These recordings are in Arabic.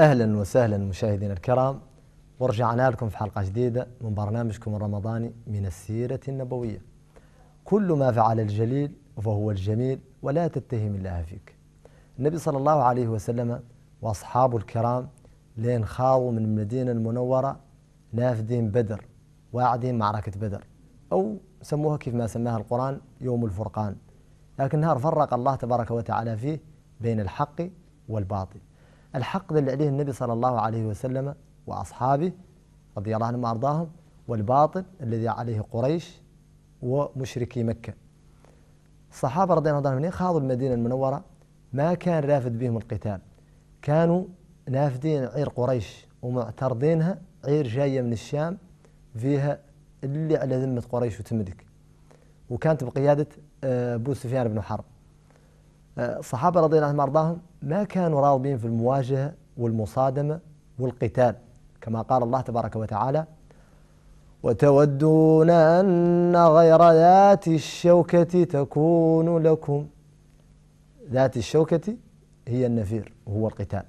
اهلا وسهلا مشاهدينا الكرام ورجعنا لكم في حلقه جديده من برنامجكم الرمضاني من السيره النبويه. كل ما فعل الجليل فهو الجميل ولا تتهم الله فيك. النبي صلى الله عليه وسلم واصحابه الكرام لين خاضوا من المدينه المنوره نافدين بدر واعدين معركه بدر او سموها كيف ما سماها القران يوم الفرقان. لكن نهار فرق الله تبارك وتعالى فيه بين الحق والباطل. الحقد اللي عليه النبي صلى الله عليه وسلم وأصحابه رضي الله عنهم وأرضاهم والباطل الذي عليه قريش ومشركي مكة الصحابة رضي الله عنهم خاضوا المدينة المنورة ما كان رافد بهم القتال كانوا نافدين عير قريش ومعترضينها عير جاية من الشام فيها اللي على ذمة قريش وتملك وكانت بقيادة آه، أبو سفيان بن حرب الصحابة رضي الله عنهم أرضاهم ما كانوا راضين في المواجهة والمصادمة والقتال كما قال الله تبارك وتعالى وتودون أن غير ذات الشوكة تكون لكم ذات الشوكة هي النفير وهو القتال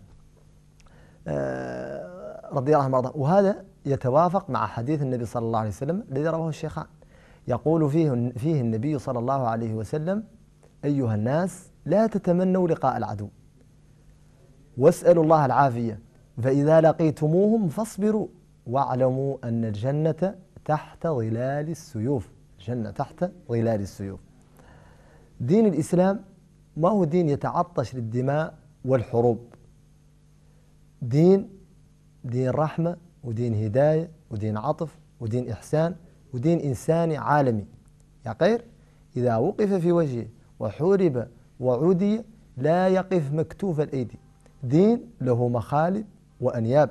آه، رضي الله عنه وهذا يتوافق مع حديث النبي صلى الله عليه وسلم الذي رواه الشيخان يقول فيه, فيه النبي صلى الله عليه وسلم أيها الناس لا تتمنوا لقاء العدو واسألوا الله العافية فإذا لقيتموهم فاصبروا واعلموا أن الجنة تحت ظلال السيوف الجنة تحت ظلال السيوف دين الإسلام ما هو دين يتعطش للدماء والحروب دين دين رحمة ودين هداية ودين عطف ودين إحسان ودين إنساني عالمي يا خير إذا وقف في وجهه وحورب وعدي لا يقف مكتوف الأيدي دين له مخالب وأنياب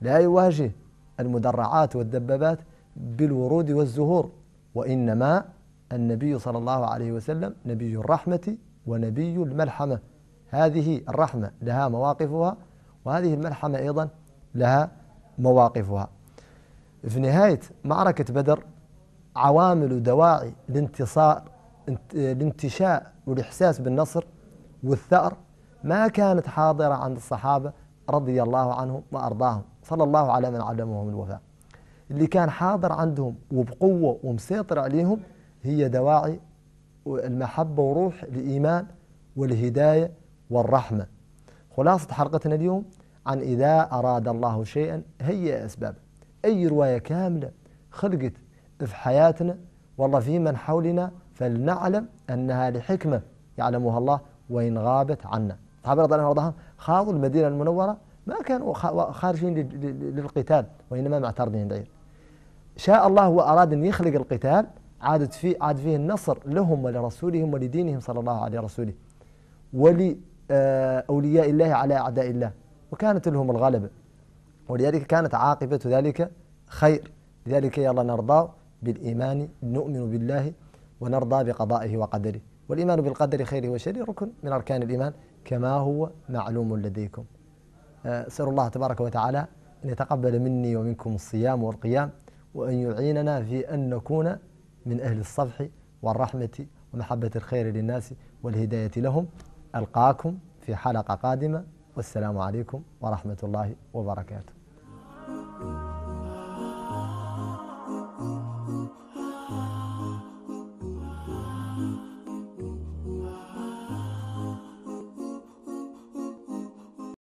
لا يواجه المدرعات والدبابات بالورود والزهور وإنما النبي صلى الله عليه وسلم نبي الرحمة ونبي الملحمة هذه الرحمة لها مواقفها وهذه الملحمة أيضا لها مواقفها في نهاية معركة بدر عوامل ودواعي لانتصار الانتشاء والإحساس بالنصر والثأر ما كانت حاضرة عند الصحابة رضي الله عنهم وأرضاهم صلى الله على من علمهم الوفاء اللي كان حاضر عندهم وبقوة ومسيطر عليهم هي دواعي المحبة وروح الإيمان والهداية والرحمة خلاصة حلقتنا اليوم عن إذا أراد الله شيئا هي أسباب أي رواية كاملة خلقت في حياتنا والله في من حولنا فلنعلم أنها لحكمة يعلمها الله وإن غابت عنا الصحابة رضي الله عنهم خاضوا المدينة المنورة ما كانوا خارجين للقتال وإنما معترضين دعين شاء الله وأراد أن يخلق القتال عادت فيه عاد فيه النصر لهم ولرسولهم ولدينهم صلى الله عليه رسوله ولأولياء آه، الله على أعداء الله وكانت لهم الغلبة ولذلك كانت عاقبة ذلك خير لذلك يلا نرضى بالإيمان نؤمن بالله ونرضى بقضائه وقدره والإيمان بالقدر خيره وشره ركن من أركان الإيمان كما هو معلوم لديكم آه، أسأل الله تبارك وتعالى أن يتقبل مني ومنكم الصيام والقيام وأن يعيننا في أن نكون من أهل الصفح والرحمة ومحبة الخير للناس والهداية لهم ألقاكم في حلقة قادمة والسلام عليكم ورحمة الله وبركاته